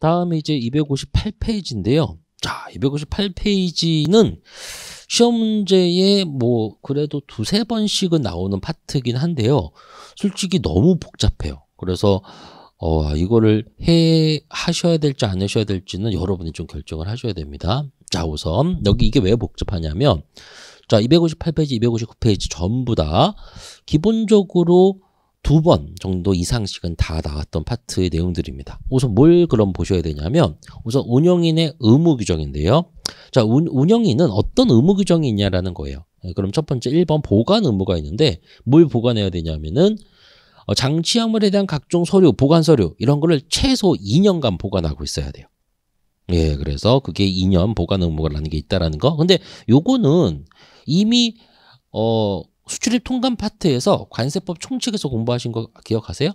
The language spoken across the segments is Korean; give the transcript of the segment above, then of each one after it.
다음에 이제 258페이지인데요. 자, 258페이지는 시험 문제에 뭐 그래도 두세 번씩은 나오는 파트긴 한데요. 솔직히 너무 복잡해요. 그래서 어, 이거를 해 하셔야 될지 안 하셔야 될지는 여러분이 좀 결정을 하셔야 됩니다. 자, 우선 여기 이게 왜 복잡하냐면 자, 258페이지, 259페이지 전부 다 기본적으로 두번 정도 이상씩은 다 나왔던 파트의 내용들입니다. 우선 뭘 그럼 보셔야 되냐면 우선 운영인의 의무 규정인데요. 자, 운, 운영인은 어떤 의무 규정이 있냐라는 거예요. 네, 그럼 첫 번째 1번 보관 의무가 있는데 뭘 보관해야 되냐면은 어, 장치약물에 대한 각종 서류, 보관 서류 이런 거를 최소 2년간 보관하고 있어야 돼요. 예, 그래서 그게 2년 보관 의무라는 게 있다라는 거. 근데 요거는 이미 어 수출입 통관 파트에서 관세법 총칙에서 공부하신 거 기억하세요?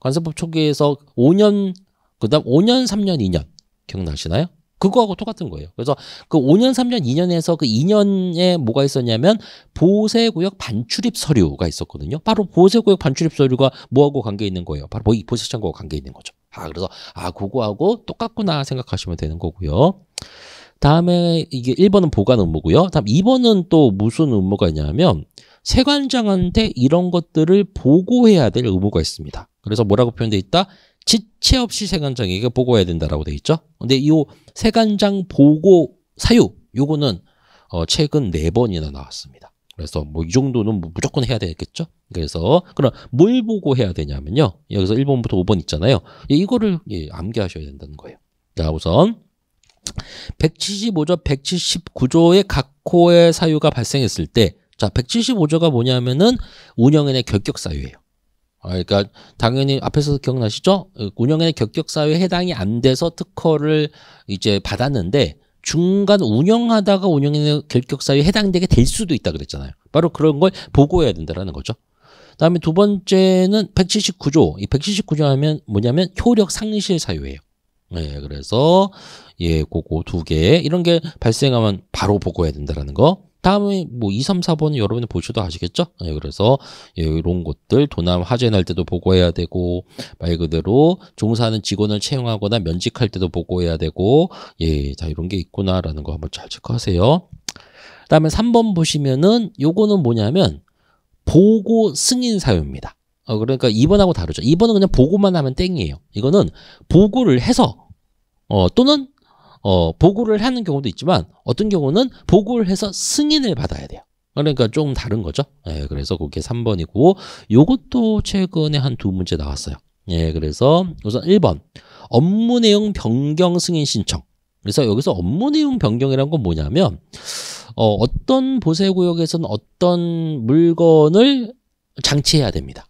관세법 총기에서 5년 그다음 5년, 3년, 2년 기억나시나요? 그거하고 똑같은 거예요. 그래서 그 5년, 3년, 2년에서 그 2년에 뭐가 있었냐면 보세구역 반출입 서류가 있었거든요. 바로 보세구역 반출입 서류가 뭐하고 관계 있는 거예요. 바로 뭐 보세청구하고 관계 있는 거죠. 아, 그래서 아, 그거하고 똑같구나 생각하시면 되는 거고요. 다음에 이게 1번은 보관 의무고요. 다음 2번은 또 무슨 의무가 있냐면 세관장한테 이런 것들을 보고해야 될 의무가 있습니다. 그래서 뭐라고 표현돼 있다? 지체 없이 세관장에게 보고해야 된다라고 돼 있죠. 근데 이 세관장 보고 사유 요거는 어, 최근 4번이나 나왔습니다. 그래서 뭐 이 정도는 뭐 무조건 해야 되겠죠. 그래서 그럼 뭘 보고 해야 되냐면요. 여기서 1번부터 5번 있잖아요. 예, 이거를 예, 암기하셔야 된다는 거예요. 자, 우선 175조, 179조의 각 코의 사유가 발생했을 때, 자, 175조가 뭐냐면은 운영인의 결격 사유예요. 아, 그러니까 당연히 앞에서 기억나시죠? 운영인의 결격 사유에 해당이 안 돼서 특허를 이제 받았는데 중간 운영하다가 운영인의 결격 사유에 해당되게 될 수도 있다 그랬잖아요. 바로 그런 걸 보고해야 된다라는 거죠. 그 다음에 두 번째는 179조. 이 179조 하면 뭐냐면 효력 상실 사유예요. 예, 그래서 예, 그거 두 개 이런 게 발생하면 바로 보고해야 된다라는 거. 다음에 뭐 2, 3, 4번은 여러분이 보셔도 아시겠죠? 예, 그래서 예, 이런 것들 도난 화재 날 때도 보고해야 되고 말 그대로 종사하는 직원을 채용하거나 면직할 때도 보고해야 되고 예, 자 이런 게 있구나라는 거 한번 잘 체크하세요. 그다음에 3번 보시면은 요거는 뭐냐면 보고 승인 사유입니다. 어, 그러니까 2번하고 다르죠. 2번은 그냥 보고만 하면 땡이에요. 이거는 보고를 해서 어, 또는 어, 보고를 하는 경우도 있지만 어떤 경우는 보고를 해서 승인을 받아야 돼요. 그러니까 조금 다른 거죠. 예, 그래서 그게 3번이고 요것도 최근에 한 두 문제 나왔어요. 예, 그래서 우선 1번 업무 내용 변경 승인 신청. 그래서 여기서 업무 내용 변경이란건 뭐냐면 어, 어떤 보세 구역에서는 어떤 물건을 장치해야 됩니다.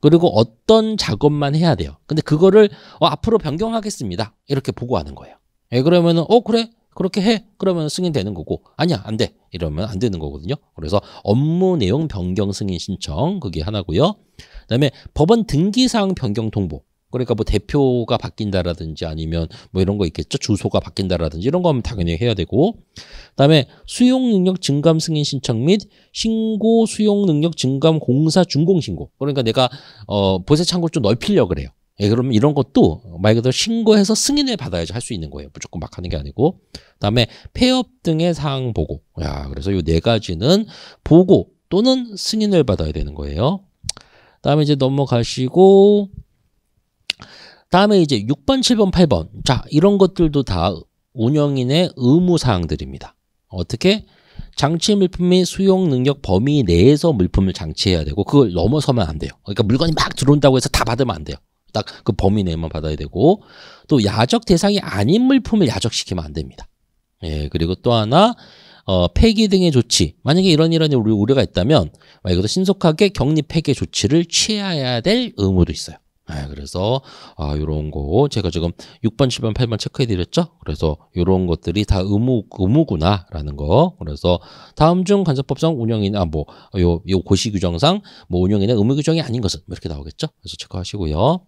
그리고 어떤 작업만 해야 돼요. 근데 그거를 어, 앞으로 변경하겠습니다. 이렇게 보고하는 거예요. 예, 그러면은 어 그래 그렇게 해 그러면 승인되는 거고 아니야 안 돼 이러면 안 되는 거거든요. 그래서 업무 내용 변경 승인 신청 그게 하나고요. 그다음에 법원 등기사항 변경 통보 그러니까 뭐 대표가 바뀐다라든지 아니면 뭐 이런 거 있겠죠. 주소가 바뀐다라든지 이런 거 하면 당연히 해야 되고. 그다음에 수용 능력 증감 승인 신청 및 신고 수용 능력 증감 공사 준공 신고. 그러니까 내가 어 보세 창고를좀 넓히려 그래요. 예, 그러면 이런 것도 말 그대로 신고해서 승인을 받아야지 할 수 있는 거예요. 무조건 막 하는 게 아니고. 그다음에 폐업 등의 사항 보고. 야, 그래서 요 네 가지는 보고 또는 승인을 받아야 되는 거예요. 그다음에 이제 넘어가시고 다음에 이제 6번, 7번, 8번. 자, 이런 것들도 다 운영인의 의무 사항들입니다. 어떻게 장치 물품및 수용 능력 범위 내에서 물품을 장치해야 되고 그걸 넘어서면 안 돼요. 그러니까 물건이 막 들어온다고 해서 다 받으면 안 돼요. 딱 그 범위 내에만 받아야 되고 또 야적 대상이 아닌 물품을 야적시키면 안 됩니다. 예, 그리고 또 하나 어, 폐기 등의 조치. 만약에 이런 이런 우려가 있다면 이것도 신속하게 격리 폐기 조치를 취해야 될 의무도 있어요. 네, 그래서 아 요런 거 제가 지금 6번, 7번, 8번 체크해 드렸죠? 그래서 요런 것들이 다 의무 의무구나라는 거. 그래서 다음 중간접법상 운영인 아뭐 요 요 고시 규정상 뭐운영이나 의무 규정이 아닌 것은 뭐 이렇게 나오겠죠? 그래서 체크하시고요.